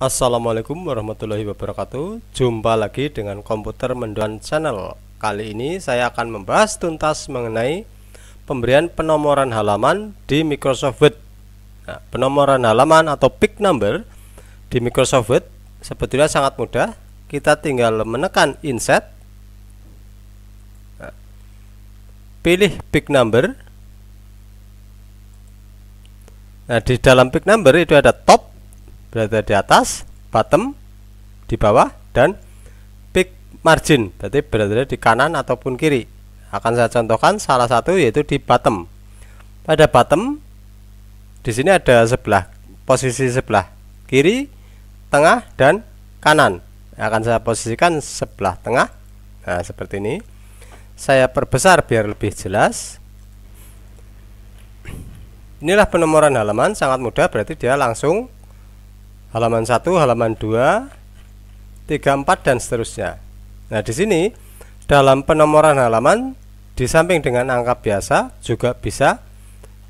Assalamualaikum warahmatullahi wabarakatuh Jumpa lagi dengan komputer mendoan channel Kali ini saya akan membahas tuntas mengenai Pemberian penomoran halaman di Microsoft Word nah, Penomoran halaman atau pick number di Microsoft Word Sebetulnya sangat mudah Kita tinggal menekan insert nah, Pilih pick number Nah di dalam pick number itu ada top berada di atas, bottom di bawah dan peak margin berarti berada di kanan ataupun kiri. Akan saya contohkan salah satu yaitu di bottom. Pada bottom di sini ada sebelah posisi sebelah kiri, tengah dan kanan. Akan saya posisikan sebelah tengah. Nah, seperti ini. Saya perbesar biar lebih jelas. Inilah penomoran halaman sangat mudah berarti dia langsung halaman 1, halaman 2, 3, 4 dan seterusnya. Nah, di sini dalam penomoran halaman di samping dengan angka biasa juga bisa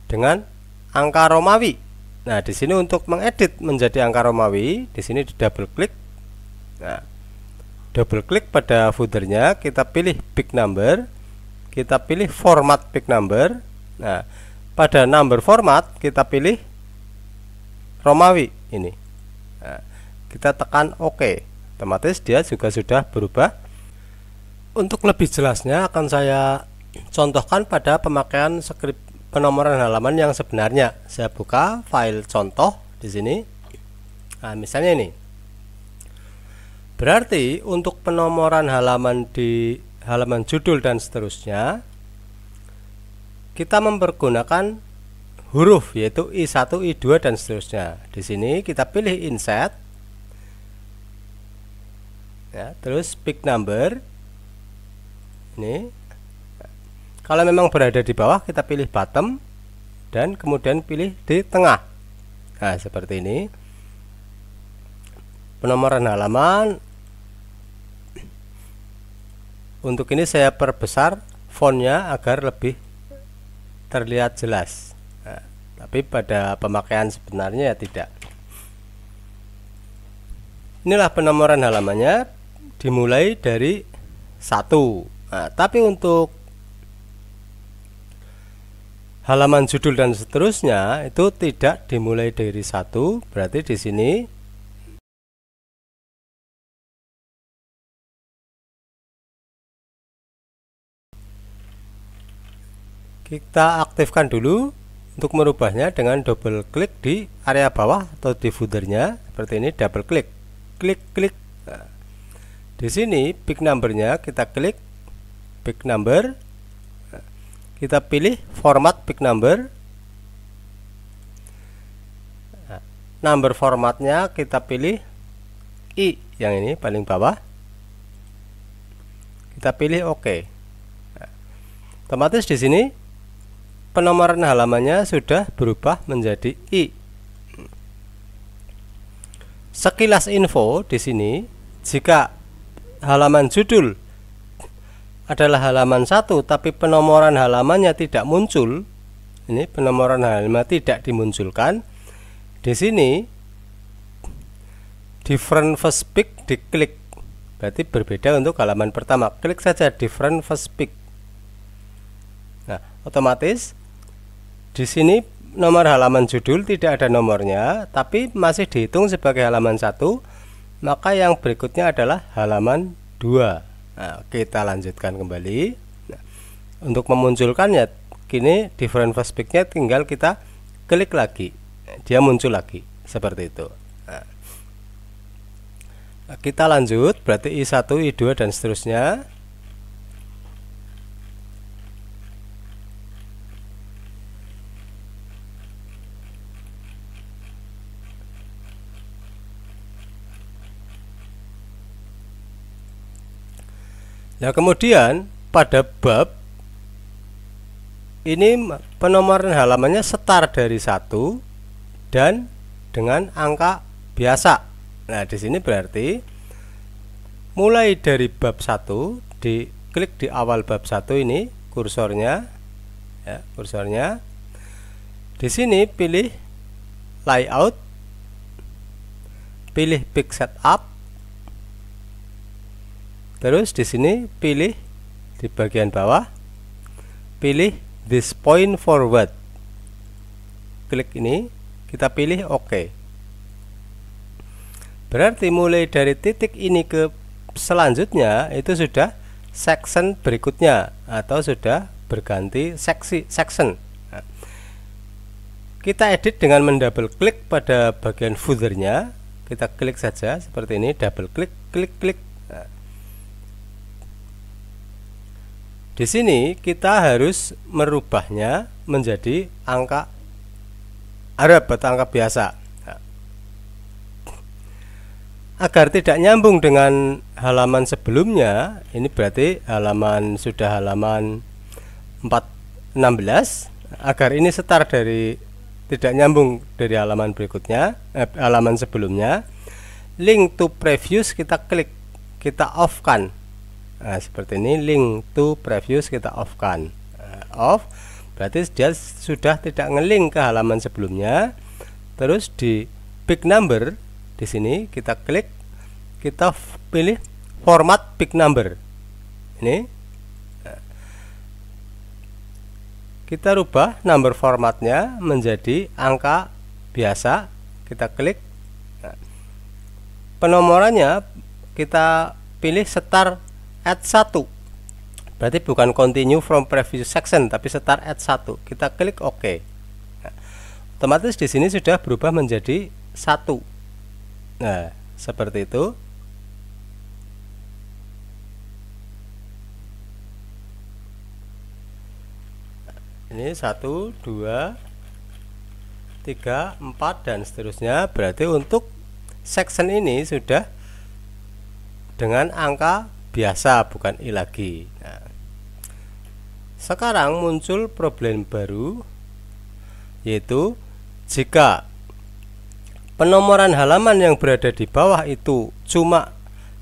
dengan angka Romawi. Nah, di sini untuk mengedit menjadi angka Romawi, di sini di double klik. Nah, double klik pada footernya kita pilih big number, kita pilih format big number. Nah, pada number format kita pilih Romawi ini nah, kita tekan OK otomatis dia juga sudah berubah untuk lebih jelasnya akan saya contohkan pada pemakaian skrip penomoran halaman yang sebenarnya saya buka file contoh di sini nah misalnya ini berarti untuk penomoran halaman di halaman judul dan seterusnya kita mempergunakan huruf yaitu I1, I2 dan seterusnya. Di sini kita pilih inset. Ya, terus pick number. Ini. Kalau memang berada di bawah kita pilih bottom dan kemudian pilih di tengah. Nah, seperti ini. Penomoran halaman untuk ini saya perbesar fontnya agar lebih terlihat jelas tapi pada pemakaian sebenarnya ya tidak inilah penomoran halamannya dimulai dari satu nah, tapi untuk halaman judul dan seterusnya itu tidak dimulai dari satu berarti di sini kita aktifkan dulu untuk merubahnya dengan double klik di area bawah atau di footernya seperti ini double klik. Klik klik. Nah, di sini pick numbernya kita klik pick number. Nah. kita pilih format pick number. Nah. number formatnya kita pilih i yang ini paling bawah. Kita pilih oke. OK. Nah. Otomatis di sini penomoran halamannya sudah berubah menjadi I. Sekilas info di sini, jika halaman judul adalah halaman satu tapi penomoran halamannya tidak muncul, ini penomoran halaman tidak dimunculkan. Di sini different first pick diklik. Berarti berbeda untuk halaman pertama. Klik saja different first pick. Nah, otomatis di sini nomor halaman judul tidak ada nomornya, tapi masih dihitung sebagai halaman satu. maka yang berikutnya adalah halaman 2. Nah, kita lanjutkan kembali. Nah, untuk memunculkannya, kini different first pick-nya tinggal kita klik lagi. Dia muncul lagi, seperti itu. Nah, kita lanjut, berarti I1, I2, dan seterusnya. Nah, kemudian pada bab ini penomoran halamannya setar dari satu dan dengan angka biasa. Nah, di sini berarti mulai dari bab satu di klik di awal bab satu ini kursornya ya, kursornya. Di sini pilih layout pilih pick setup Terus di sini pilih di bagian bawah pilih this point forward. Klik ini, kita pilih OK. Berarti mulai dari titik ini ke selanjutnya itu sudah section berikutnya atau sudah berganti seksi section. Nah, kita edit dengan mendouble klik pada bagian footernya. Kita klik saja seperti ini, double klik, klik, klik, Di sini kita harus merubahnya menjadi angka Arab atau angka biasa. Agar tidak nyambung dengan halaman sebelumnya, ini berarti halaman sudah halaman 416 agar ini setar dari tidak nyambung dari halaman berikutnya, eh, halaman sebelumnya. Link to previous kita klik, kita off kan nah seperti ini link to previous kita off kan ah, off berarti dia sudah tidak ngelink ke halaman sebelumnya terus di big number di sini kita klik kita pilih format big number ini ah, kita rubah number formatnya menjadi angka biasa kita klik ah, penomorannya kita pilih setar at 1 berarti bukan continue from previous section tapi start at 1 kita klik OK nah, otomatis di sini sudah berubah menjadi 1 nah seperti itu ini 1, 2 3, 4 dan seterusnya berarti untuk section ini sudah dengan angka biasa bukan I lagi nah, sekarang muncul problem baru yaitu jika penomoran halaman yang berada di bawah itu cuma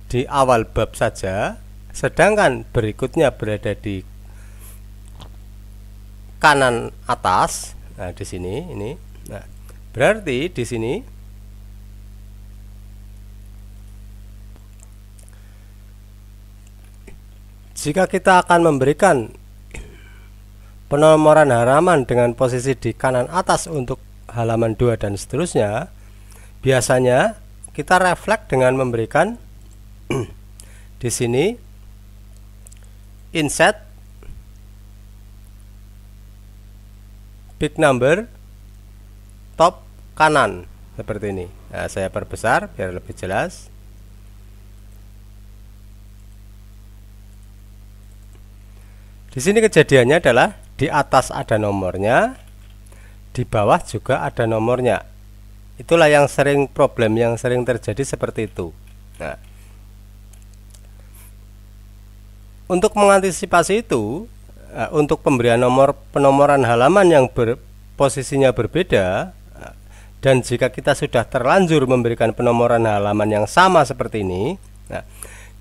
di awal bab saja sedangkan berikutnya berada di kanan atas nah di sini ini nah berarti di sini Jika kita akan memberikan penomoran halaman dengan posisi di kanan atas untuk halaman 2 dan seterusnya, biasanya kita refleks dengan memberikan di sini inset big number top kanan seperti ini. Nah, saya perbesar biar lebih jelas. Di sini kejadiannya adalah di atas ada nomornya, di bawah juga ada nomornya. Itulah yang sering problem yang sering terjadi seperti itu. Nah, untuk mengantisipasi itu, eh, untuk pemberian nomor penomoran halaman yang ber, posisinya berbeda eh, dan jika kita sudah terlanjur memberikan penomoran halaman yang sama seperti ini, nah,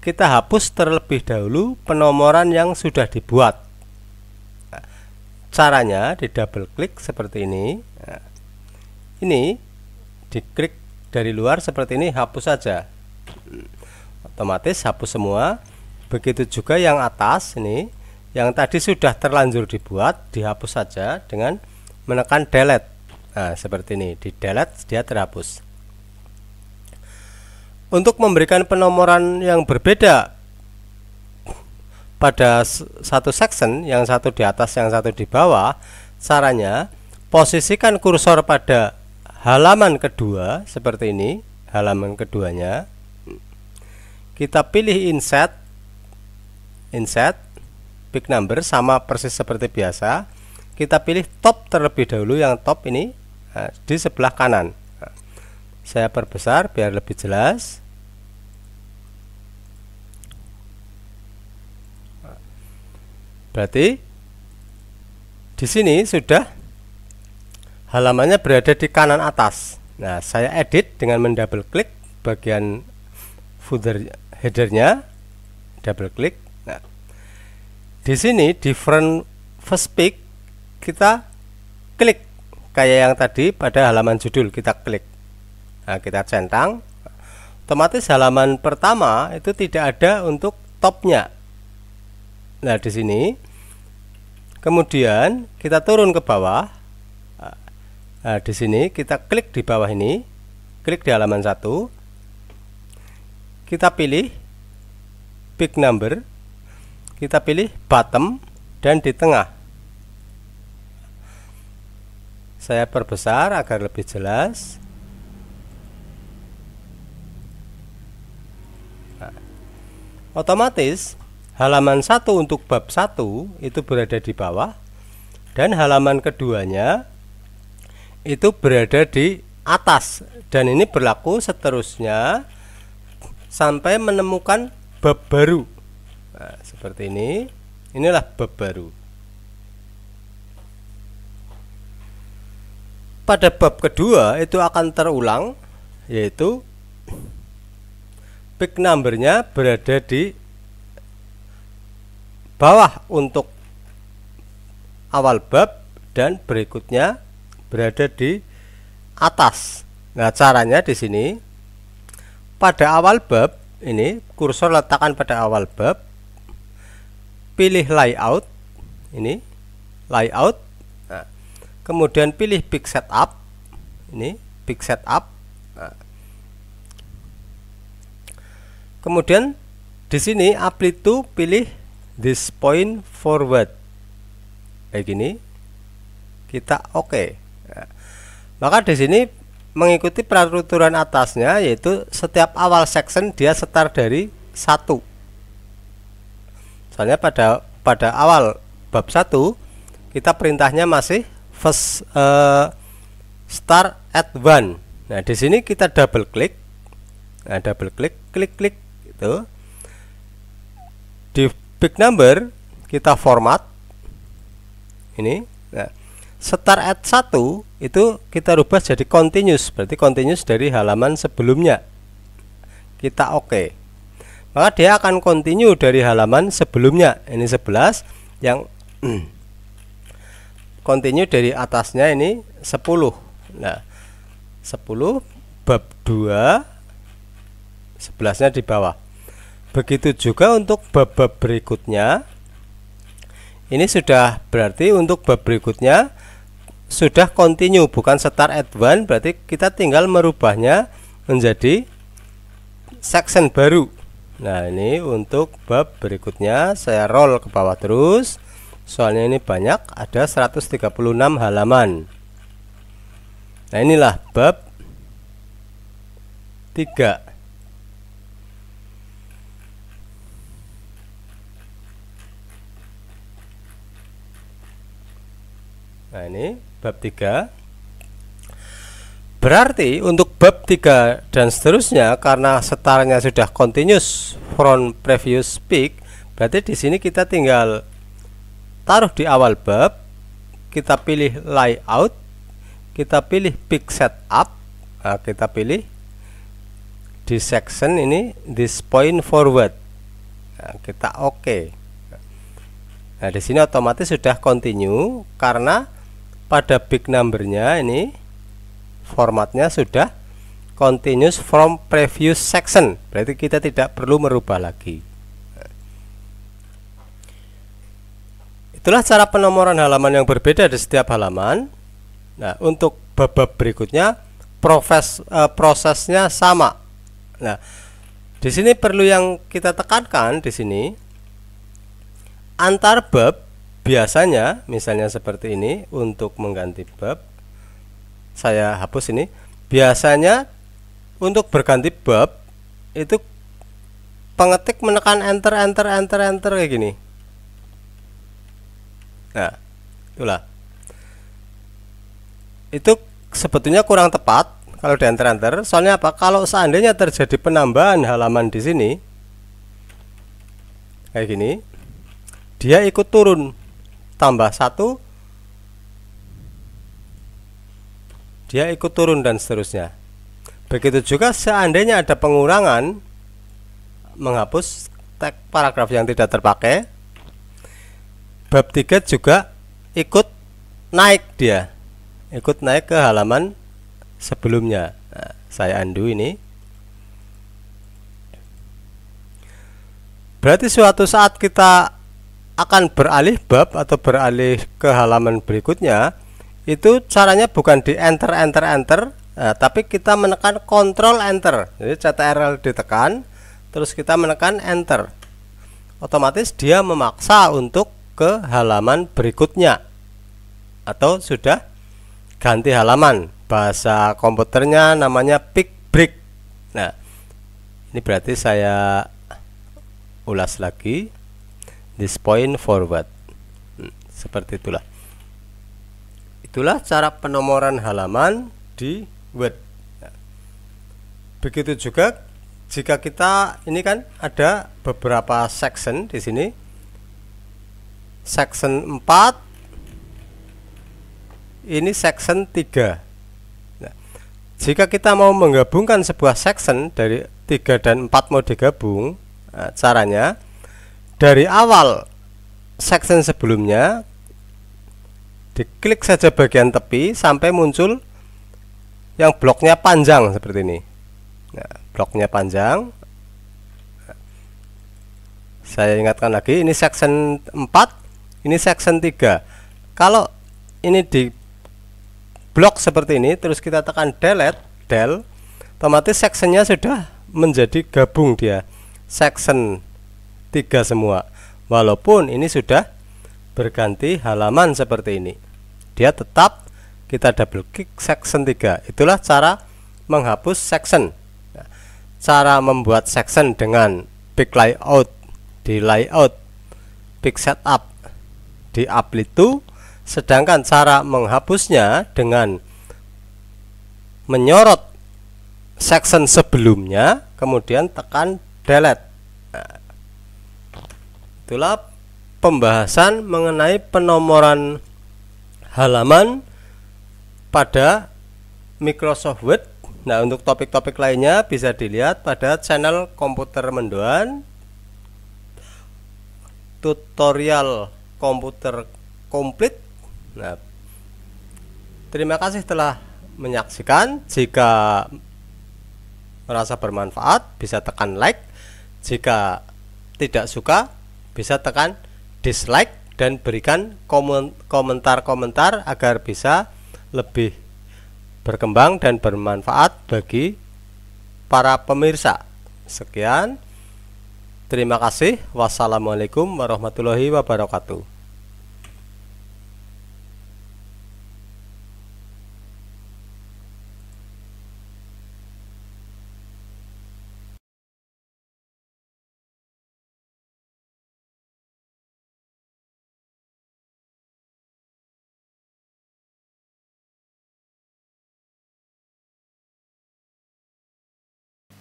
kita hapus terlebih dahulu penomoran yang sudah dibuat. Caranya di double klik seperti ini. Ini diklik dari luar seperti ini hapus saja. Otomatis hapus semua. Begitu juga yang atas ini yang tadi sudah terlanjur dibuat dihapus saja dengan menekan delete. Nah, seperti ini, di delete dia terhapus untuk memberikan penomoran yang berbeda pada satu section yang satu di atas yang satu di bawah caranya posisikan kursor pada halaman kedua seperti ini halaman keduanya kita pilih inset inset big number sama persis seperti biasa kita pilih top terlebih dahulu yang top ini eh, di sebelah kanan saya perbesar biar lebih jelas berarti di sini sudah halamannya berada di kanan atas nah saya edit dengan mendouble klik bagian footer headernya double klik nah di sini different first pick kita klik kayak yang tadi pada halaman judul kita klik nah, kita centang otomatis halaman pertama itu tidak ada untuk topnya nah di sini kemudian kita turun ke bawah nah, di sini kita klik di bawah ini klik di halaman satu kita pilih big number kita pilih bottom dan di tengah saya perbesar agar lebih jelas Otomatis halaman satu untuk bab satu itu berada di bawah dan halaman keduanya itu berada di atas dan ini berlaku seterusnya sampai menemukan bab baru nah, seperti ini inilah bab baru pada bab kedua itu akan terulang yaitu big numbernya berada di bawah untuk awal bab dan berikutnya berada di atas. Nah, caranya di sini pada awal bab ini kursor letakkan pada awal bab pilih layout ini layout nah, kemudian pilih big setup ini big setup kemudian di sini apply to pilih this point forward kayak gini kita oke okay. Ya. maka di sini mengikuti peraturan atasnya yaitu setiap awal section dia start dari satu soalnya pada pada awal bab 1 kita perintahnya masih first uh, start at one nah di sini kita double klik nah double klik klik klik itu di big number kita format ini nah, start at 1 itu kita rubah jadi continuous berarti continuous dari halaman sebelumnya kita oke okay. maka dia akan continue dari halaman sebelumnya ini 11 yang continue dari atasnya ini 10 nah 10 bab 2 sebelasnya di bawah Begitu juga untuk bab-bab berikutnya. Ini sudah berarti untuk bab berikutnya sudah continue bukan start at one berarti kita tinggal merubahnya menjadi section baru. Nah, ini untuk bab berikutnya saya roll ke bawah terus. Soalnya ini banyak, ada 136 halaman. Nah, inilah bab 3 Nah, ini bab 3. Berarti untuk bab 3 dan seterusnya karena setarnya sudah continuous from previous peak, berarti di sini kita tinggal taruh di awal bab, kita pilih layout, kita pilih peak setup, nah, kita pilih di section ini this point forward. Nah, kita oke. Okay. Nah, di sini otomatis sudah continue karena pada big numbernya ini formatnya sudah continuous from previous section berarti kita tidak perlu merubah lagi itulah cara penomoran halaman yang berbeda di setiap halaman nah untuk bab-bab berikutnya proses uh, eh, prosesnya sama nah di sini perlu yang kita tekankan di sini antar bab biasanya misalnya seperti ini untuk mengganti bab saya hapus ini biasanya untuk berganti bab itu pengetik menekan enter enter enter enter kayak gini nah itulah itu sebetulnya kurang tepat kalau di enter enter soalnya apa kalau seandainya terjadi penambahan halaman di sini kayak gini dia ikut turun tambah satu, dia ikut turun dan seterusnya begitu juga seandainya ada pengurangan menghapus tag paragraf yang tidak terpakai bab 3 juga ikut naik dia ikut naik ke halaman sebelumnya nah, saya undo ini berarti suatu saat kita akan beralih bab atau beralih ke halaman berikutnya itu caranya bukan di enter enter enter eh, tapi kita menekan control enter jadi CTRL ditekan terus kita menekan enter otomatis dia memaksa untuk ke halaman berikutnya atau sudah ganti halaman bahasa komputernya namanya pick break nah ini berarti saya ulas lagi this point forward hmm, seperti itulah itulah cara penomoran halaman di Word ya. begitu juga jika kita ini kan ada beberapa section di sini section 4 ini section 3 nah, ya. jika kita mau menggabungkan sebuah section dari 3 dan 4 mau digabung ya, caranya dari awal section sebelumnya diklik saja bagian tepi sampai muncul yang bloknya panjang seperti ini nah, bloknya panjang saya ingatkan lagi ini section 4 ini section 3 kalau ini di blok seperti ini terus kita tekan delete del otomatis sectionnya sudah menjadi gabung dia section tiga semua walaupun ini sudah berganti halaman seperti ini dia tetap kita double click section 3 itulah cara menghapus section cara membuat section dengan pick layout di layout pick setup di apply to sedangkan cara menghapusnya dengan menyorot section sebelumnya kemudian tekan delete nah, itulah pembahasan mengenai penomoran halaman pada Microsoft Word. Nah, untuk topik-topik lainnya bisa dilihat pada channel Komputer Mendoan tutorial komputer komplit. Nah, terima kasih telah menyaksikan. Jika merasa bermanfaat, bisa tekan like. Jika tidak suka, bisa tekan dislike dan berikan komentar-komentar agar bisa lebih berkembang dan bermanfaat bagi para pemirsa. Sekian, terima kasih. Wassalamualaikum warahmatullahi wabarakatuh.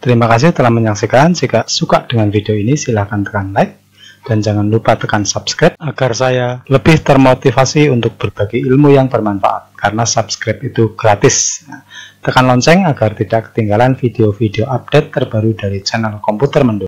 Terima kasih telah menyaksikan. Jika suka dengan video ini, silahkan tekan like dan jangan lupa tekan subscribe agar saya lebih termotivasi untuk berbagi ilmu yang bermanfaat karena subscribe itu gratis. Tekan lonceng agar tidak ketinggalan video-video update terbaru dari channel Komputer Mendung.